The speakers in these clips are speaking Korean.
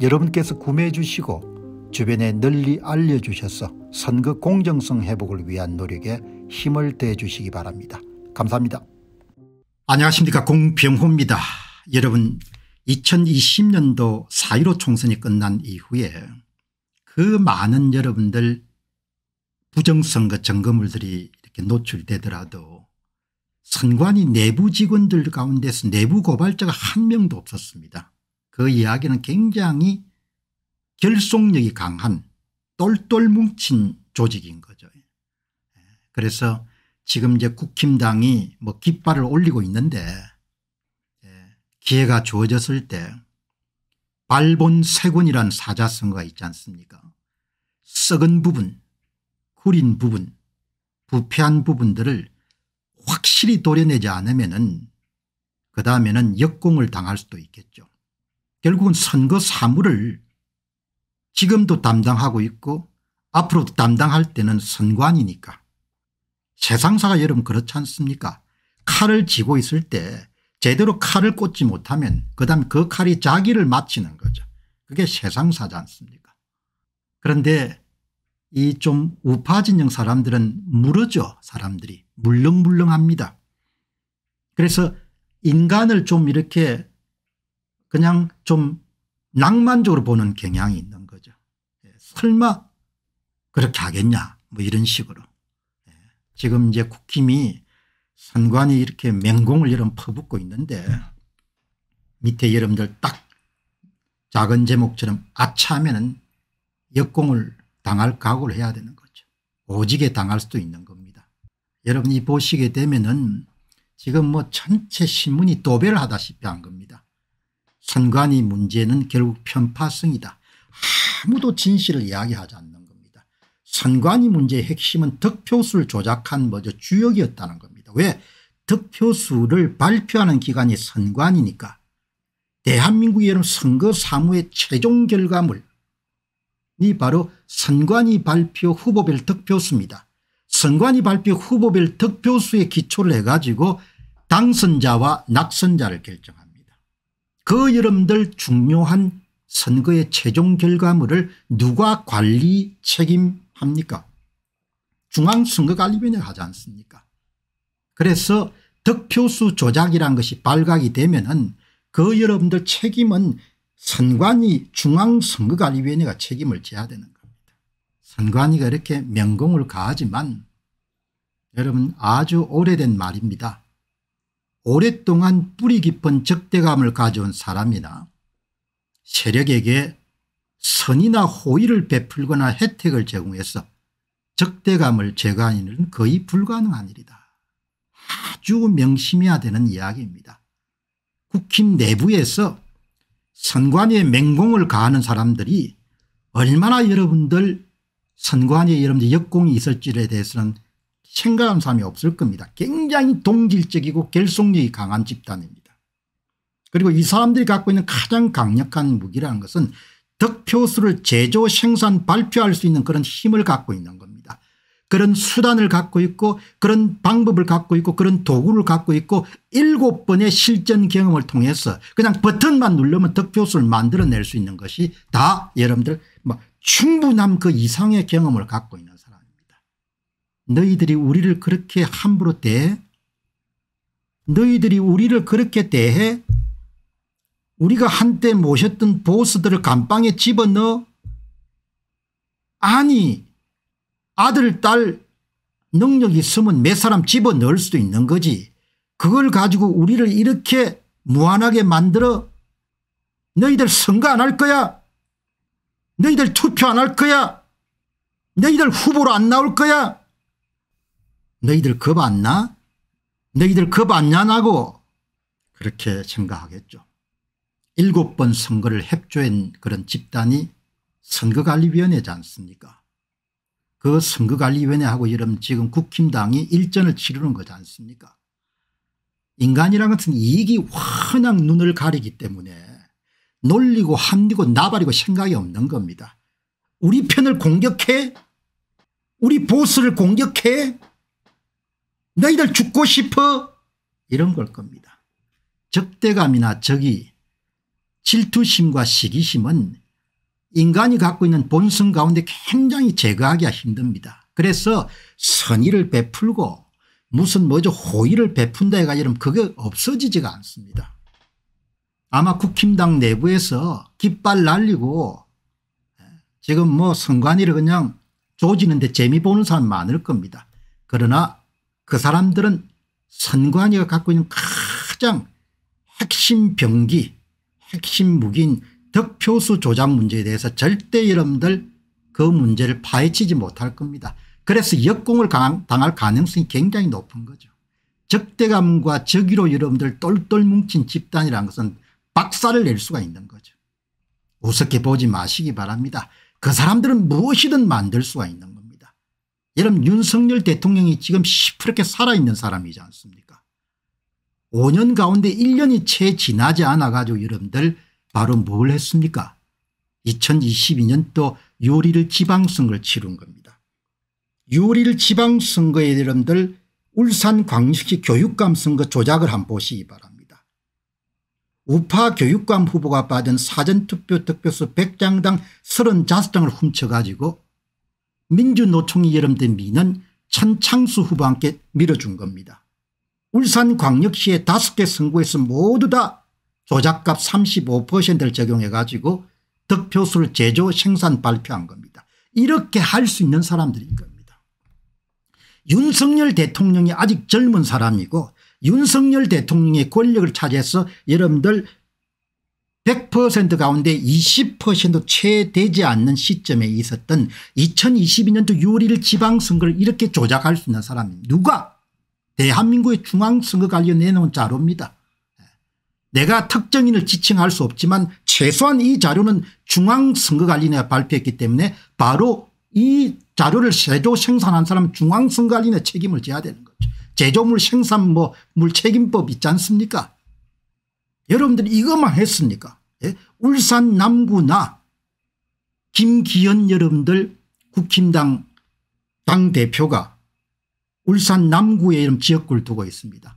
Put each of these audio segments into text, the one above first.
여러분께서 구매해 주시고 주변에 널리 알려주셔서 선거 공정성 회복을 위한 노력에 힘을 대해 주시기 바랍니다. 감사합니다. 안녕하십니까 공병호입니다. 여러분 2020년도 4.15 총선이 끝난 이후에 그 많은 여러분들 부정선거 점검물들이 이렇게 노출되더라도 선관위 내부 직원들 가운데서 내부 고발자가 한 명도 없었습니다. 그 이야기는 굉장히 결속력이 강한 똘똘 뭉친 조직인 거죠. 예. 그래서 지금 이제 국힘당이 뭐 깃발을 올리고 있는데 예, 기회가 주어졌을 때 발본 세군이란 사자성어가 있지 않습니까 썩은 부분 구린 부분 부패한 부분들을 확실히 도려내지 않으면 은그 다음에는 역공을 당할 수도 있겠죠. 결국은 선거 사무를 지금도 담당하고 있고 앞으로도 담당할 때는 선관이니까. 세상사가 여러분 그렇지 않습니까 칼을 쥐고 있을 때 제대로 칼을 꽂지 못하면 그 다음에 그 칼이 자기를 마치는 거죠. 그게 세상사지 않습니까 그런데 이 좀 우파 진영 사람들은 무르죠 사람들이 물렁물렁합니다. 그래서 인간을 좀 이렇게 그냥 좀 낭만적으로 보는 경향이 있는 거죠. 예, 설마 그렇게 하겠냐 뭐 이런 식으로. 예, 지금 이제 국힘이 선관이 이렇게 맹공을 여름 퍼붓고 있는데 밑에 여러분들 딱 작은 제목처럼 아차하면 역공을 당할 각오를 해야 되는 거죠. 오지게 당할 수도 있는 겁니다. 여러분이 보시게 되면은 지금 뭐 전체 신문이 도배를 하다시피 한 겁니다. 선관위 문제는 결국 편파성이다. 아무도 진실을 이야기하지 않는 겁니다. 선관위 문제의 핵심은 득표수를 조작한 먼저 주역이었다는 겁니다. 왜? 득표수를 발표하는 기관이 선관위니까 대한민국의 여러 선거 사무의 최종 결과물 이 바로 선관위 발표 후보별 득표수입니다. 선관위 발표 후보별 득표수에 기초를 해가지고 당선자와 낙선자를 결정합니다. 그 여러분들 중요한 선거의 최종 결과물을 누가 관리 책임합니까 중앙선거관리위원회 가 하지 않습니까 그래서 득표수 조작이란 것이 발각이 되면 은그 여러분들 책임은 선관위 중앙선거관리위원회가 책임을 져야 되는 겁니다. 선관위가 이렇게 명공을 가하지만 여러분 아주 오래된 말입니다. 오랫동안 뿌리 깊은 적대감을 가져온 사람이나 세력에게 선이나 호의를 베풀거나 혜택을 제공해서 적대감을 제거하는 일은 거의 불가능한 일이다. 아주 명심해야 되는 이야기입니다. 국힘 내부에서 선관위에 맹공을 가하는 사람들이 얼마나 여러분들 선관위에 여러분들 역공이 있을지에 대해서는 생각한 사람이 없을 겁니다. 굉장히 동질적이고 결속력이 강한 집단입니다. 그리고 이 사람들이 갖고 있는 가장 강력한 무기라는 것은 득표수를 제조 생산 발표할 수 있는 그런 힘을 갖고 있는 겁니다. 그런 수단을 갖고 있고 그런 방법을 갖고 있고 그런 도구를 갖고 있고 일곱 번의 실전 경험을 통해서 그냥 버튼만 누르면 득표수를 만들어낼 수 있는 것이 다 여러분들 뭐 충분한 그 이상의 경험을 갖고 있는 너희들이 우리를 그렇게 함부로 대해 너희들이 우리를 그렇게 대해 우리가 한때 모셨던 보스들을 감방에 집어넣어 아니 아들 딸 능력이 있으면 몇 사람 집어넣을 수도 있는 거지 그걸 가지고 우리를 이렇게 무한하게 만들어 너희들 선거 안 할 거야 너희들 투표 안 할 거야 너희들 후보로 안 나올 거야 너희들 겁 안 나? 너희들 겁 안 나냐고 그렇게 생각하겠죠. 일곱 번 선거를 협조한 그런 집단이 선거관리위원회지 않습니까 그 선거관리위원회하고 여러 지금 국힘당이 일전을 치르는 거지 않습니까 인간이란 같은 이익이 워낙 눈을 가리기 때문에 놀리고 합리고 나발이고 생각이 없는 겁니다. 우리 편을 공격해 우리 보수를 공격해 너희들 죽고 싶어 이런 걸 겁니다. 적대감이나 적이 질투심과 시기심은 인간이 갖고 있는 본성 가운데 굉장히 제거하기가 힘듭니다. 그래서 선의를 베풀고 무슨 뭐죠 호의를 베푼다 해가 지고 그게 없어지지가 않습니다. 아마 국힘당 내부에서 깃발 날리고 예, 지금 뭐 선관위를 그냥 조지는데 재미 보는 사람 많을 겁니다. 그러나 그 사람들은 선관위가 갖고 있는 가장 핵심 병기 핵심 무기인 득표수 조작 문제에 대해서 절대 여러분들 그 문제를 파헤치지 못할 겁니다. 그래서 역공을 당할 가능성이 굉장히 높은 거죠. 적대감과 적의로 여러분들 똘똘 뭉친 집단이라는 것은 박살을 낼 수가 있는 거죠. 우습게 보지 마시기 바랍니다. 그 사람들은 무엇이든 만들 수가 있는 여러분 윤석열 대통령이 지금 시프렇게 살아있는 사람이지 않습니까 5년 가운데 1년이 채 지나지 않아 가지고 여러분들 바로 뭘 했습니까 2022년도 요리를 지방선거를 치른 겁니다. 요리를 지방선거에 여러분들 울산 광역시 교육감 선거 조작을 한번 보시기 바랍니다. 우파 교육감 후보가 받은 사전투표 특표수 100장당 35장을 훔쳐가지고 민주노총이 여름된 미는 천창수 후보한테 밀어준 겁니다. 울산광역시의 다섯 개 선거에서 모두 다 조작값 35%를 적용해 가지고 득표수를 제조 생산 발표한 겁니다. 이렇게 할 수 있는 사람들인 겁니다. 윤석열 대통령이 아직 젊은 사람이고 윤석열 대통령의 권력을 차지해서 여러분들 100% 가운데 20%도채 되지 않는 시점에 있었던 2022년도 6월 1일 지방선거를 이렇게 조작할 수 있는 사람이 누가 대한민국의 중앙선거 관련 내놓은 자료입니다. 예. 내가 특정인을 지칭할 수 없지만 최소한 이 자료는 중앙선거관리위가 발표했기 때문에 바로 이 자료를 제조 생산한 사람은 중앙선거관리위 책임을 져야 되는 거죠. 제조물 생산 뭐 물 책임법 있지 않습니까 여러분들이 이것만 했습니까 예? 울산 남구나 김기현 여러분들 국힘당 당대표가 울산 남구에 이런 지역구를 두고 있습니다.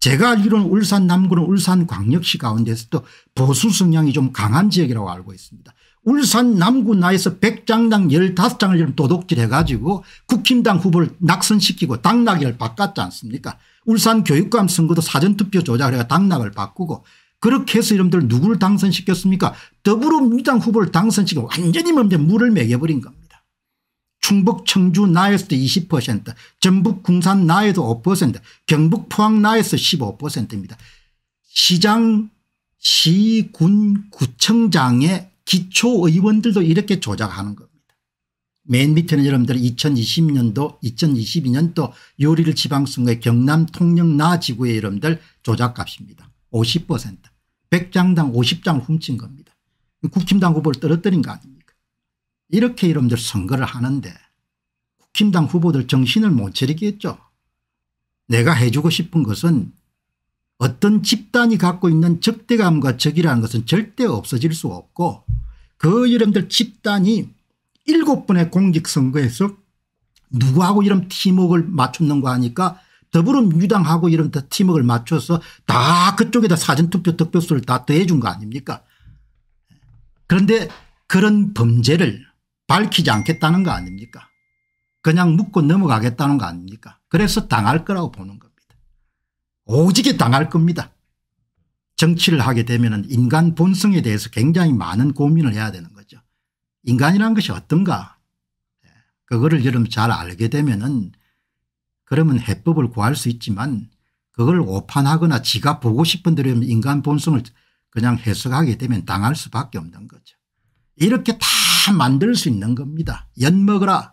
제가 알기로는 울산 남구는 울산 광역시 가운데서도 보수 성향이 좀 강한 지역이라고 알고 있습니다. 울산 남구 나에서 100장당 15장을 도둑질 해가지고 국힘당 후보를 낙선시키고 당나귀를 바꿨지 않습니까 울산 교육감 선거도 사전투표 조작을 해 당락을 바꾸고 그렇게 해서 이놈들 누구를 당선시켰습니까 더불어민주당 후보를 당선시키고 완전히 먼저 뭐 물을 매겨버린 겁니다. 충북 청주 나에서도 20% 전북 군산 나에도 5% 경북 포항 나에서 15%입니다. 시장 시군 구청장의 기초의원들도 이렇게 조작하는 겁니다. 맨 밑에는 여러분들 2020년도 2022년도 요리를 지방선거의 경남 통영나 지구의 여러분들 조작값입니다. 50% 100장당 50장을 훔친 겁니다. 국힘당 후보를 떨어뜨린 거 아닙니까 이렇게 여러분들 선거를 하는데 국힘당 후보들 정신을 못 차리겠죠. 내가 해주고 싶은 것은 어떤 집단이 갖고 있는 적대감과 적이라는 것은 절대 없어질 수 없고 그 여러분들 집단이 일곱 번의 공직선거에서 누구하고 이런 팀웍을 맞췄는 거 하니까 더불어민주당하고 이런 팀웍을 맞춰서 다 그쪽에다 사전투표 득표수를 다 더해준 거 아닙니까 그런데 그런 범죄를 밝히지 않겠다는 거 아닙니까 그냥 묻고 넘어가겠다는 거 아닙니까 그래서 당할 거라고 보는 겁니다 오지게 당할 겁니다 정치를 하게 되면 인간 본성에 대해서 굉장히 많은 고민을 해야 되는 거예요 인간이란 것이 어떤가 그거를 여러분 잘 알게 되면 은 그러면 해법을 구할 수 있지만 그걸 오판하거나 지가 보고 싶은 대로 인간 본성을 그냥 해석하게 되면 당할 수밖에 없는 거죠. 이렇게 다 만들 수 있는 겁니다. 연먹어라이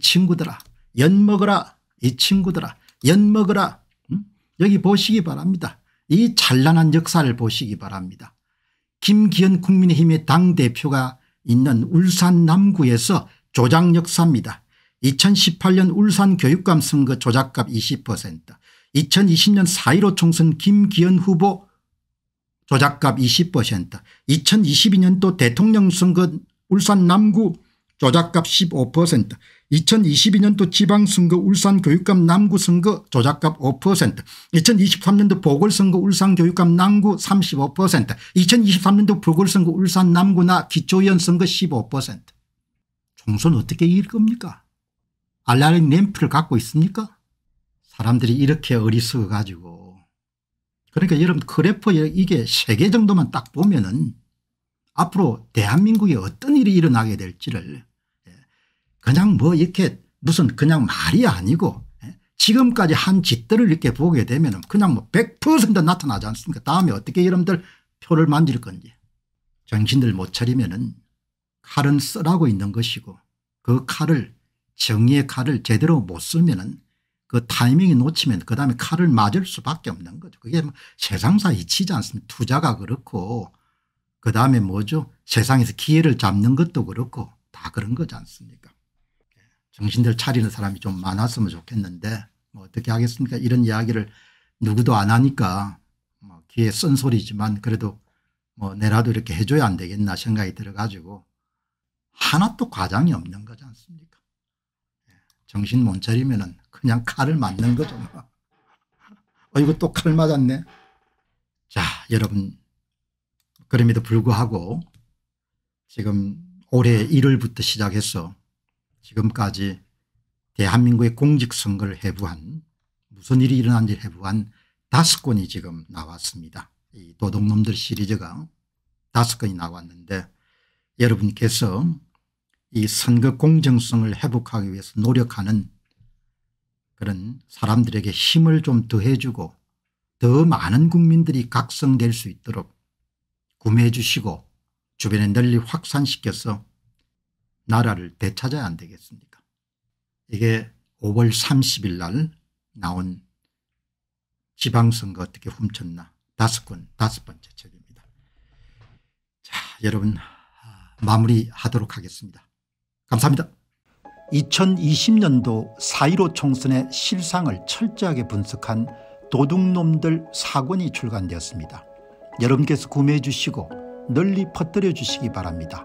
친구들아 연먹어라이 친구들아 연먹어라 음? 여기 보시기 바랍니다. 이 찬란한 역사를 보시기 바랍니다. 김기현 국민의힘의 당대표가 있는 울산 남구에서 조작 역사입니다. 2018년 울산 교육감 선거 조작값 20% 2020년 4.15 총선 김기현 후보 조작값 20% 2022년도 대통령 선거 울산 남구 조작값 15% 2022년도 지방선거 울산교육감 남구선거 조작값 5% 2023년도 보궐선거 울산교육감 남구 35% 2023년도 보궐선거 울산 남구나 기초위원 선거 15% 총선 어떻게 이길 겁니까 알라딘 램프를 갖고 있습니까 사람들이 이렇게 어리석어 가지고 그러니까 여러분 그래프에 이게 세개 정도만 딱 보면은 앞으로 대한민국에 어떤 일이 일어나게 될지를 그냥 뭐 이렇게 무슨 그냥 말이 아니고 예? 지금까지 한 짓들을 이렇게 보게 되면 그냥 뭐 100% 나타나지 않습니까 다음에 어떻게 여러분들 표를 만질 건지 정신들 못 차리면 은 칼은 쓰라고 있는 것이고 그 칼을 정의의 칼을 제대로 못 쓰면 은그 타이밍이 놓치면 그 다음에 칼을 맞을 수밖에 없는 거죠. 그게 뭐 세상사 이치지 않습니까 투자가 그렇고 그 다음에 뭐죠 세상에서 기회를 잡는 것도 그렇고 다 그런 거지 않습니까 정신들 차리는 사람이 좀 많았으면 좋겠는데 뭐 어떻게 하겠습니까 이런 이야기를 누구도 안 하니까 뭐 귀에 쓴 소리지만 그래도 뭐 내라도 이렇게 해줘야 안 되겠나 생각이 들어가지고 하나도 과장이 없는 거지 않습니까 예, 정신 못 차리면 은 그냥 칼을 맞는 거죠 뭐. 어 이거 또칼 맞았네 자 여러분 그럼에도 불구하고 지금 올해 1월부터 시작해서 지금까지 대한민국의 공직선거를 해부한 무슨 일이 일어난지 해부한 다섯 권이 지금 나왔습니다. 이 도둑놈들 시리즈가 다섯 권이 나왔는데 여러분께서 이 선거 공정성을 회복하기 위해서 노력하는 그런 사람들에게 힘을 좀 더해주고 더 많은 국민들이 각성될 수 있도록 구매해 주시고 주변에 널리 확산시켜서 나라를 되찾아야 안 되겠습니까 이게 5월 30일 날 나온 지방선거 어떻게 훔쳤나 다섯 권 다섯 번째 책입니다. 자 여러분 마무리하도록 하겠습니다. 감사합니다. 2020년도 4.15 총선의 실상을 철저하게 분석한 도둑놈들 사권이 출간되었습니다. 여러분께서 구매해 주시고 널리 퍼뜨려 주시기 바랍니다.